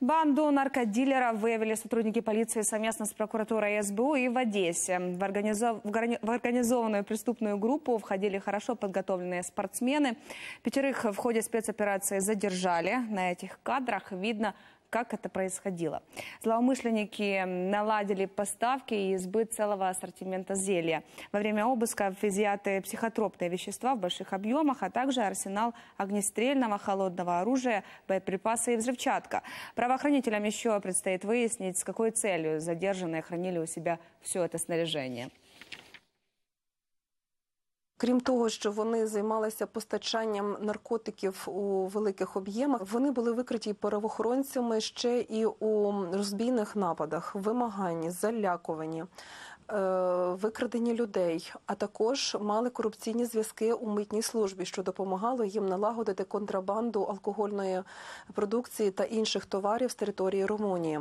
Банду наркодилеров выявили сотрудники полиции совместно с прокуратурой СБУ и в Одессе. В, организов... в организованную преступную группу входили хорошо подготовленные спортсмены. Пятерых в ходе спецоперации задержали. На этих кадрах видно как это происходило. Злоумышленники наладили поставки и сбыт целого ассортимента зелья. Во время обыска изъяты психотропные вещества в больших объемах, а также арсенал огнестрельного холодного оружия, боеприпасы и взрывчатка. Правоохранителям еще предстоит выяснить, с какой целью задержанные хранили у себя все это снаряжение. Крім того, що вони займалися постачанням наркотиків у великих об'ємах, вони були викриті правоохоронцями ще і у розбійних нападах, вимаганні, залякуванні, е, викрадені людей, а також мали корупційні зв'язки у митній службі, що допомагало їм налагодити контрабанду алкогольної продукції та інших товарів з території Румунії.